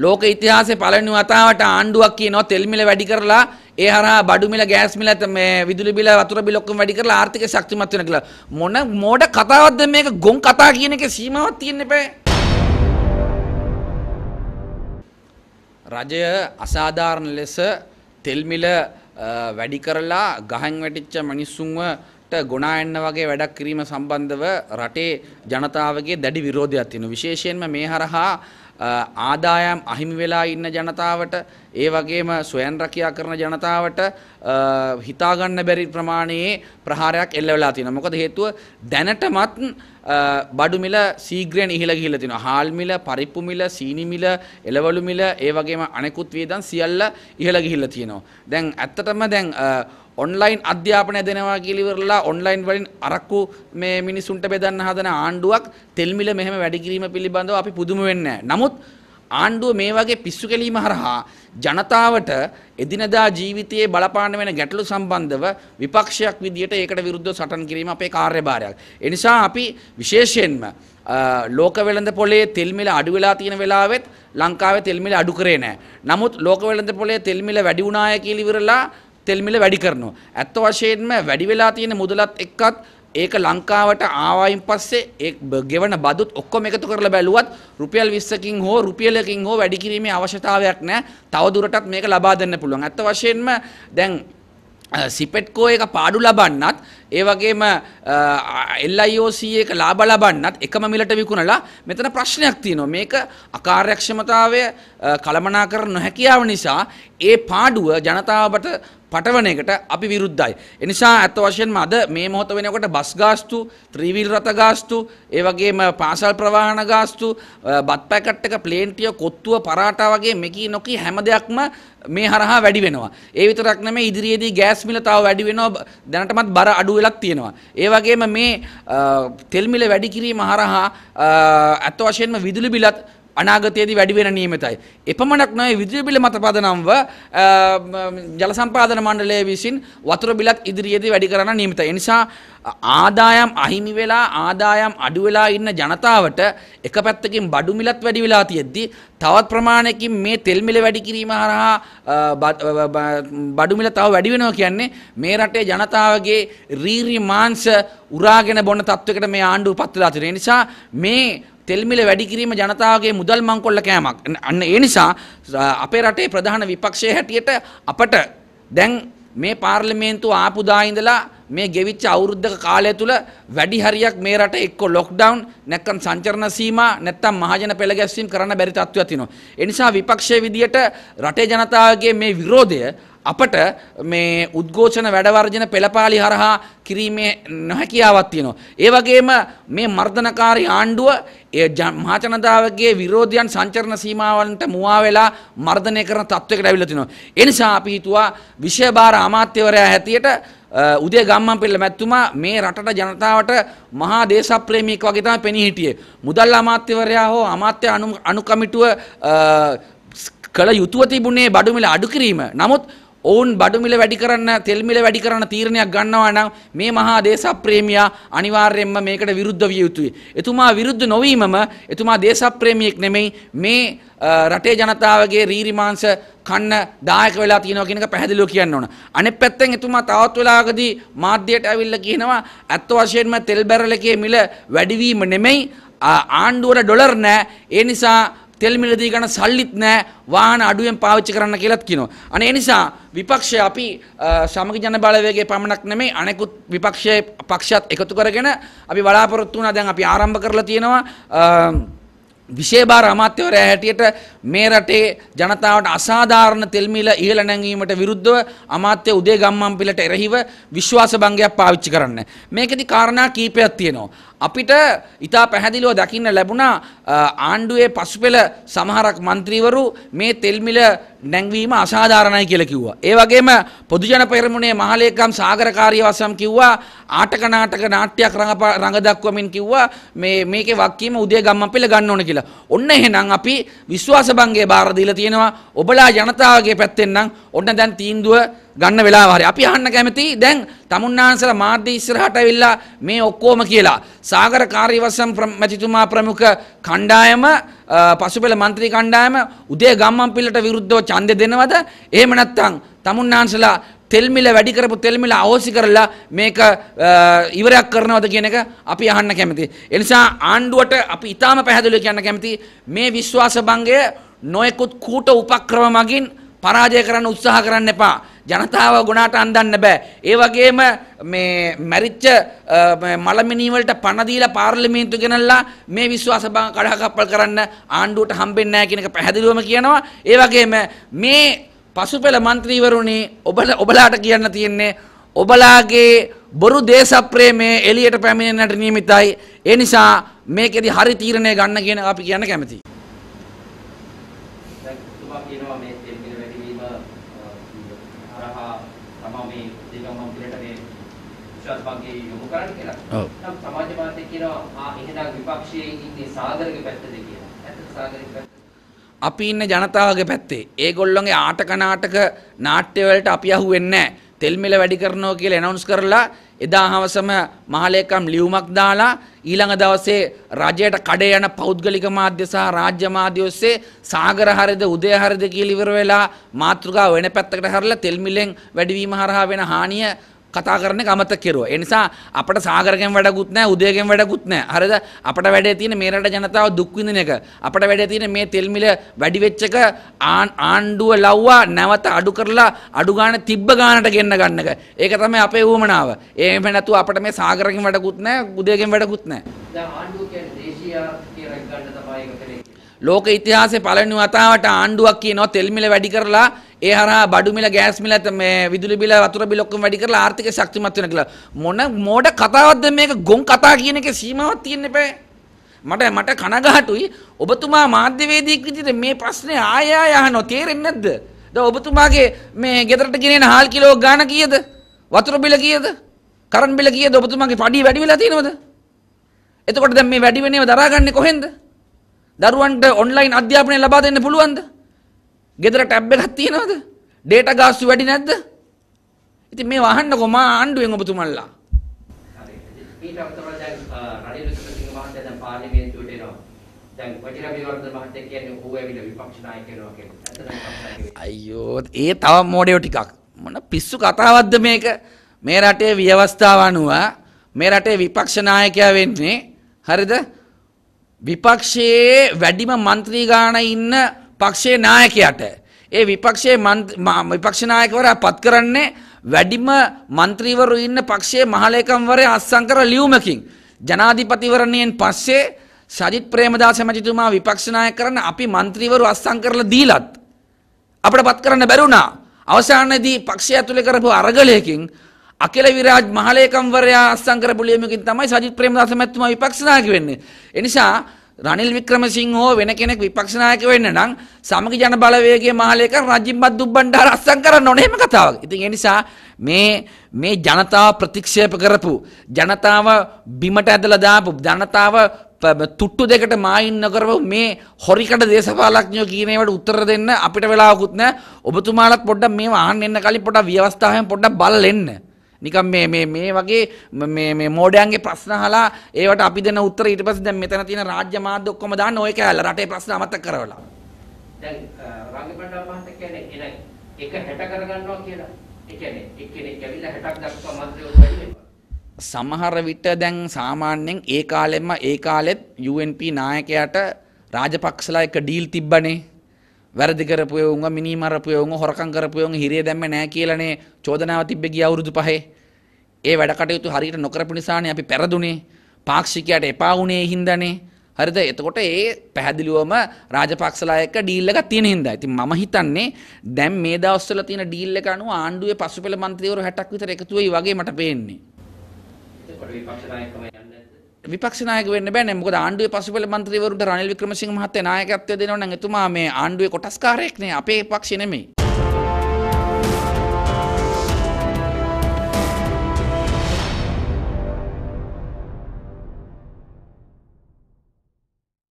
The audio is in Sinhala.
ලෝක ඉතිහාසේ පළවෙනි වතාවට ආණ්ඩුවක් කියනවා තෙල් මිල වැඩි කරලා ඒ හරහා බඩු මිල ගෑස් මිල මේ විදුලි බිල වතුර බිල ඔක්කොම වැඩි කරලා ආර්ථිකය ශක්තිමත් වෙන කියලා මොන මෝඩ කතාවක්ද මේක ගොන් කතා කියන එකේ සීමාවක් තියෙන්න එපා රජය අසාධාරණ ලෙස තෙල් මිල වැඩි කරලා ගහෙන් වැටිච්ච මිනිස්සුන්ව ගොනා එන්න වගේ වැඩක් කිරීම සම්බන්ධව රටේ ජනතාවගේ දැඩි විරෝධයක් තියෙනවා විශේෂයෙන්ම මේ හරහා ආදායම් අහිමි වෙලා ඉන්න ජනතාවට ඒ වගේම සොයන් රැකියා කරන ජනතාවට හිතාගන්න බැරි ප්‍රමාණයේ ප්‍රහාරයක් එල්ල වෙලා තියෙනවා. මොකද හේතුව දැනටමත් බඩු මිල සීග්‍රයෙන් ඉහළ ගිහිල්ලා තිනවා. හාල් මිල, පරිප්පු මිල, සීනි මිල, එළවලු මිල, ඒ වගේම අනෙකුත් වියදම් සියල්ල ඉහළ ගිහිල්ලා තියෙනවා. දැන් ඇත්තටම දැන් ඔන්ලයින් අධ්‍යාපනය දෙනවා කියලිවරලා ඔන්ලයින් වලින් අරක්කු මේ මිනිසුන්ට බෙදන්න හදන ආණ්ඩුවක් තෙල්මිල මෙහෙම වැඩිකිරීම පිළිබඳව අපි පුදුම වෙන්නේ නමුත් ආණ්ඩුව මේ වගේ පිස්සු කෙලීම හරහා ජනතාවට එදිනදා ජීවිතයේ බලපාන වෙන ගැටලු සම්බන්ධව විපක්ෂයක් විදියට ඒකට විරුද්ධව සටන් කිරීම අපේ කාර්යභාරයක්. ඒ නිසා අපි විශේෂයෙන්ම ලෝක වෙළඳ පොලේ තෙල්මිල අඩු වෙලා තියෙන වෙලාවෙත් ලංකාවේ තෙල්මිල අඩු කරේ නැහැ. නමුත් ලෝක වෙළඳ පොලේ තෙල්මිල වැඩි වුණාය කියලා ඉවරලා තෙල්මිල වැඩි කරනවා. ඇත්ත වශයෙන්ම වැඩි වෙලා තියෙන මුදලත් එක්කත් ඒක ලංකාවට ආවයින් පස්සේ ඒ ගෙවන බදුත් ඔක්කොම එකතු කරලා බැලුවත් රුපියල් 20කින් හෝ රුපියලකින් හෝ වැඩි කිරීමේ අවශ්‍යතාවයක් නැහැ. තව දුරටත් මේක ලබා දෙන්න පුළුවන්. ඇත්ත වශයෙන්ම දැන් සිපෙට්කෝ එක පාඩු ලබන්නත් ඒ වගේම LIOC එක ලාභ ලබන්නත් එකම මිලට විකුණලා මෙතන ප්‍රශ්නයක් තියෙනවා. මේක අකාර්යක්ෂමතාවය කළමනාකරන නොහැකියාව නිසා ඒ පාඩුව ජනතාවට පටවන එකට අපි විරුද්ධයි. එනිසා ඇත්ත වශයෙන්ම අද මේ මොහොත වෙනකොට බස් ගාස්තු, ත්‍රිවිල් රථ ගාස්තු, ඒ වගේම පාසල් ප්‍රවාහන ගාස්තු, බත් පැකට් එක, ප්ලේන් ටිය, කොත්තුව, පරාටා වගේ මෙකී නොකී හැම දෙයක්ම මේ හරහා වැඩි වෙනවා. ඒ විතරක් නෙමෙයි ඉදිරියේදී ගෑස් මිල තව වැඩි වෙනවා. දැනටමත් බර අඩු අඩු වෙලක් තියෙනවා. ඒ වගේම මේ තෙල් මිල වැඩි කිරීම හරහා අත් වශයෙන්ම විදුලි බිලත් අනාගතයේදී වැඩි වෙන නියමිතයි. එපමණක් නොවේ විදුලි බිල මත පදනම්ව ජල සම්පාදන මණ්ඩලය විසින් වතුර බිලත් ඉදිරියේදී වැඩි කරන්න නියමිතයි. ඒ නිසා ආදායම් අහිමි වෙලා ආදායම් අඩු වෙලා ඉන්න ජනතාවට එක පැත්තකින් බඩු මිලත් වැඩි වෙලා තියෙද්දී තවත් ප්‍රමාණයකින් මේ තෙල් මිල වැඩි කිරීම හරහා බඩු මිල තව වැඩි වෙනවා කියන්නේ මේ රටේ ජනතාවගේ රීරි මාංශ උරාගෙන බොන තත්වයකට මේ ආණ්ඩුව පත් වෙලා තියෙන නිසා මේ තෙල්මිල වැඩි කිරීම ජනතාවගේ මුදල් මංකොල්ල කෑමක්. අන්න ඒ නිසා අපේ රටේ ප්‍රධාන විපක්ෂයේ හැටියට අපට දැන් මේ පාර්ලිමේන්තුව ආපු දා ඉඳලා මේ ගෙවිච්ච අවුරුද්දක කාලය තුල වැඩි හරියක් මේ රට එක්ක ලොක්ඩවුන් නැත්නම් සංචරණ සීමා නැත්නම් මහජන පෙළ ගැස්වීම කරන්න බැරි තත්ත්වයක් තියෙනවා. ඒ නිසා විපක්ෂයේ විදියට රටේ ජනතාවගේ මේ විරෝධය අපට මේ උද්ඝෝෂණ වැඩවර්ජන පෙළපාලි හරහා කිරීමේ නොහැකියාවක් තියෙනවා. ඒ වගේම මේ මර්ධනකාරී ආණ්ඩුව ඒ මහජනතාවගේ විරෝධයන් සංචරණ සීමාවලට මුවා වෙලා මර්ධනය කරන තත්වයකට ඇවිල්ලා තිනවා. ඒ නිසා අපි හිතුවා විෂය භාර අමාත්‍යවරයා හැටියට උදේ ගම්මන්පෙල්ල මැතිතුමා මේ රටට ජනතාවට මහා දේශප්‍රේමීෙක් වගේ තමයි පෙනී හිටියේ. මුදල් අමාත්‍යවරයා හෝ අමාත්‍ය අනු කමිටුව කළ යුතුව තිබුණේ බඩු මිල අඩු කිරීම. නමුත් ඔවුන් බඩු මිල වැඩි කරන්න තෙල් මිල වැඩි කරන්න තීරණයක් ගන්නවා නම් මේ මහා දේශප්‍රේමියා අනිවාර්යයෙන්ම මේකට විරුද්ධ විය යුතුයි. එතුමා විරුද්ධ නොවීමම එතුමා දේශප්‍රේමියෙක් නෙමෙයි මේ රටේ ජනතාවගේ රීරිමාංශ කන්න දායක වෙලා තියෙනවා කියන එක පැහැදිලිව කියන්න ඕන. අනෙක් පැත්තෙන් එතුමා තවත් වෙලාවකදී මාධ්‍යයට ඇවිල්ලා කියනවා ඇත්ත වශයෙන්ම තෙල් බැරල් එකේ මිල වැඩි වීම නෙමෙයි ආණ්ඩුවට ඩොලර් නැහැ. ඒ නිසා තෙල් මිලදී ගන්න සල්ලිත් නැහැ වාහන අඩුවෙන් පාවිච්චි කරන්න කියලාත් කියනවා. අනේ ඒ නිසා විපක්ෂය අපි සමග ජන බලවේගයේ පමණක් නෙමෙයි අනෙකුත් විපක්ෂයේ පක්ෂات එකතු කරගෙන අපි බලාපොරොත්තු වුණා දැන් අපි ආරම්භ කරලා තියෙනවා විශේභාර අමාත්‍යවරයා හැටියට මේ රටේ ජනතාවට අසාධාරණ තෙල්මිල ඉහළ නැංවීමට විරුද්ධව අමාත්‍ය උදේ ගම්මන්පිලට එරෙහිව විශ්වාස භංගයක් පාවිච්චි කරන්න. මේකෙදි කාරණා කීපයක් තියෙනවා. අපිට ඉතා පැහැදිලිව දකින්න ලැබුණා ආණ්ඩුවේ පසුපෙළ සමහරක් මන්ත්‍රීවරු මේ තෙල්මිල නැංවීම අසාධාරණයි කියලා කිව්වා. ඒ වගේම පොදුජන පෙරමුණේ මහලේකම් සාගරකාරිය වසම් කිව්වා ආටක නාටක නාට්‍යයක් රඟ දක්වමින් කිව්වා මේ මේකේ වක්කීම උදේ ගම්මපෙළ ගන්න ඕන කියලා. ඔන්න එහෙනම් අපි විශ්වාස භංගය බාර දීලා තියෙනවා. ඔබලා ජනතාවගේ පැත්තෙන් නම් ඔන්න දැන් තීන්දුව ගන්න වෙලාව හරි අපි අහන්න කැමති දැන් තමුන්නාන්සලා මාධ්‍ය ඉස්සරහට ඇවිල්ලා මේ ඔක්කොම කියලා සාගර කාර්යවසම් මැතිතුමා ප්‍රමුඛ කණ්ඩායම පසුබිල മന്ത്രി කණ්ඩායම උදේ ගම්මන්පිල්ලට විරුද්ධව ඡන්දය දෙනවද එහෙම නැත්නම් තමුන්නාන්සලා තෙල්මිල වැඩි කරපු තෙල්මිල අවෝසි කරලා මේක ඉවරයක් කරනවද කියන එක අපි අහන්න කැමති. ඒ නිසා ආණ්ඩුවට අපි ඊටාම පැහැදිලිව කියන්න කැමති මේ විශ්වාස භංගය නොයෙකුත් කූට උපක්‍රම මගින් පරාජය කරන්න උත්සාහ කරන්න එපා. ජනතාව ගුණාට අන්දන්න බෑ. ඒ වගේම මේ මැරිච්ච මලමිනී වලට පණ දීලා පාර්ලිමේන්තු ගෙනල්ලා මේ විශ්වාස බං කඩහකප්පල් කරන්න ආණ්ඩුවට හම්බෙන්නේ නැහැ කියන එක පැහැදිලිවම කියනවා. ඒ වගේම මේ පසුපෙළ മന്ത്രിවරුනි ඔබලා ඔබලාට කියන්න තියෙන්නේ ඔබලාගේ බොරු දේශප්‍රේමය එළියට පැමිණෙන්නට නියමිතයි. ඒ නිසා මේකෙදි හරි තීරණය ගන්න කියන අපි කියන්න කැමතියි. කියනවා මේ දෙම්බිර වැඩිවීම හරහා තමයි මේ දෙගම්ම පිළට මේ විශ්වාසභාගයේ යොමු කරන්න කියලා. ඔව්. නම් සමාජවාදී කියනවා ආ එහෙනම් විපක්ෂයේ ඉන්නේ සාගරගේ පැත්තද කියලා. ඇත්තට සාගරගේ පැත්ත අපි ඉන්න ජනතාවගේ පැත්තේ ඒගොල්ලොන්ගේ ආටක නාටක නාට්‍ය වලට අපි අහුවෙන්නේ නැහැ. තෙල් මිල වැඩි කරනවා කියලා ඇනවුන්ස් කරලා එදා හවසම මහලේකම් ලියුමක් දාලා ඊළඟ දවසේ රජයට කඩේ යන පෞද්ගලික මාධ්‍ය සහ රාජ්‍ය මාධ්‍ය ඔස්සේ සාගර හරිද උදය හරිද කියලා ඉවර වෙලා මාතෘකාව වෙන පැත්තකට හැරලා තෙල් මිලෙන් වැඩිවීම හරහා වෙන හානිය කතා කරන එක අමතක කෙරුවා. ඒ නිසා අපට සාගරයෙන් වැඩකුත් නැහැ, උදයගෙන් වැඩකුත් නැහැ. හරිද? අපට වැඩේ තියෙන මේ රට ජනතාව දුක් විඳින එක. අපට වැඩේ තියෙන මේ තෙල් මිල වැඩි වෙච්ච එක ආණ්ඩුව ලව්වා නැවත අඩු කරලා අඩු ගාණ තිබ්බ ගාණට ගෙන්න ගන්න එක. ඒක තමයි අපේ උවමනාව. එහෙම නැතුව අපට මේ සාගරයෙන් වැඩකුත් නැහැ, උදයගෙන් වැඩකුත් නැහැ. දැන් ආණ්ඩුව කියන්නේ දේශීය කියලා ගන්න තමයි ඒක කරේ. ලෝක ඉතිහාසයේ පළවෙනි වතාවට ආණ්ඩුවක් කියනවා තෙල් මිල වැඩි කරලා ඒ හරහා බඩු මිල ගෑස් මිල මේ විදුලි බිල වතුර බිල ඔක්කොම වැඩි කරලා ආර්ථිකය ශක්තිමත් වෙන කියලා මොන මෝඩ කතාවක්ද මේක ගොන් කතා කියන එකේ සීමාවක් තියෙන්න එපා මට මට කනගාටුයි ඔබතුමා මාධ්‍යවේදියෙක් විදිහට මේ ප්‍රශ්නේ ආය ආය අහනවා තේරෙන්නේ නැද්ද දැන් ඔබතුමාගේ මේ ගෙදරට ගෙනෙන හාල් කිලෝ ගාණ කීයද වතුර බිල කීයද කරන් බිල කීයද ඔබතුමාගේ පඩි වැඩි වෙලා තියෙනවද එතකොට දැන් මේ වැඩි වෙනේව දරාගන්නේ කොහෙන්ද දරුවන්ට ඔන්ලයින් අධ්‍යාපනය ලබා දෙන්න පුළුවන්ද ගෙදර ටැබ් එකක් තියෙනවද? ඩේටා ගාස්තු වැඩි නැද්ද? ඉතින් මේ වහන්නකෝ මා ආණ්ඩුවෙන් ඔබතුමන්ලා. හරි. ඊට අමතරව දැන් රනිල් වික්‍රමසිංහ මහත්තයා දැන් පාර්ලිමේන්තුවට එනවා. දැන් වජිරාබිවර්ධන මහත්තයා කියන්නේ ඌ ඇවිල්ලා විපක්ෂ නායකයෙක් වෙනවා අයියෝ ඒ තව මොඩියෝ ටිකක්. මොන පිස්සු කතාවක්ද මේක? මේ රටේ ව්‍යවස්ථාව අනුව මේ රටේ විපක්ෂ නායකයා වෙන්නේ හරිද? විපක්ෂයේ වැඩිම മന്ത്രി ගාණ ඉන්න පක්ෂයේ නායකයට. ඒ විපක්ෂයේ විපක්ෂනායකවරයා පත් කරන්නේ වැඩිම මන්ත්‍රීවරු ඉන්න පක්ෂයේ මහලේකම්වරය අස්සංකර ලියුමකින්. ජනාධිපතිවරණයෙන් පස්සේ සජිත් ප්‍රේමදාස මැතිතුමා විපක්ෂනාය කරන්න අපි මන්ත්‍රීවරු අස්සං කරලා දීලත්. අපට පත් කරන්න බැරුණා. අවසානයේදී පක්ෂය ඇතුලේ කරපු අරගලයකින් අකිල විරාජ් මහලේකම්වරයා අස්සං කරපු ලියුමකින් තමයි සජිත් ප්‍රේමදාස මැතිතුමා විපක්ෂනායක වෙන්නේ. ඒ නිසා රනිල් වික්‍රමසිංහෝ වෙන කෙනෙක් විපක්ෂ නායක වෙන්න නම් සමගි ජන බලවේගයේ මහලේකම් රජිම්බත් දුබ්බණ්ඩාර අස්සම් කරන්න ඕනේ එහෙම කතාවක්. ඉතින් ඒ නිසා මේ මේ ජනතාව ප්‍රතික්ෂේප කරපු ජනතාව බිමට ඇදලා දාපු ජනතාව තුට්ටු දෙකට මායින් නොකරව මේ හොරිකට දේශපාලඥයෝ කියන ඒවට උත්තර දෙන්න අපිට වෙලාවකුත් නැහැ. ඔබතුමාලත් පොඩ්ඩක් මේව අහන්න එන්න කලින් පොඩ්ඩක් විවස්ථාවෙන් පොඩ්ඩක් බලලා එන්න. නිකම් මේ මේ මේ වගේ මේ මේ මෝඩයන්ගේ ප්‍රශ්න අහලා ඒවට අපි දෙන උත්තර ඊට පස්සේ දැන් මෙතන තියෙන රාජ්‍ය මාධ්‍ය ඔක්කොම දාන්න ඔය කෑල්ල රටේ ප්‍රශ්න අමතක කරවලා දැන් රාජපණ්ඩාර මහත්තයා කියන්නේ එක 60 කරගන්නවා කියලා ඒ කියන්නේ එක්කෙනෙක් ඇවිල්ලා 60ක් දක්වා මන්ත්‍රියෝ වෙන්නේ සමහර විට දැන් සාමාන්‍යයෙන් ඒ කාලෙම ඒ කාලෙත් UNP නායකයාට රාජපක්ෂලා එක ඩීල් තිබ්බනේ වැරදි කරපු එවුන්ව මිනිමරපු එවුන්ව හොරකම් කරපු එවුන්ව හිරේ දැම්මේ නැහැ කියලානේ චෝදනාව තිබ්බේ ගිය අවුරුදු පහේ. ඒ වැඩ කටයුතු හරියට නොකරපු නිසානේ අපි පෙරදුනේ. පාක්ෂිකයාට එපා වුණේ ඒ හින්දානේ. හරිද? එතකොට ඒ පැහැදිලිවම රාජපක්ෂලා එක්ක ඩීල් එකක් තියෙන හින්දා. ඉතින් මම හිතන්නේ දැන් මේ දවස්වල තියෙන ඩීල් එක අනුව ආණ්ඩුවේ පසුපෙළ මන්ත්‍රීවරු 60ක් විතර එකතු වෙයි වගේ මට පේන්නේ. විපක්ෂ නායක වෙන්න බෑනේ මොකද ආණ්ඩුවේ පසුබල මන්ත්‍රීවරුන්ට රනිල් වික්‍රමසිංහ මහත්තයා නායකත්වය දෙනවනම් එතුමා මේ ආණ්ඩුවේ කොටස්කාරයෙක් නේ අපේ පක්ෂේ නෙමෙයි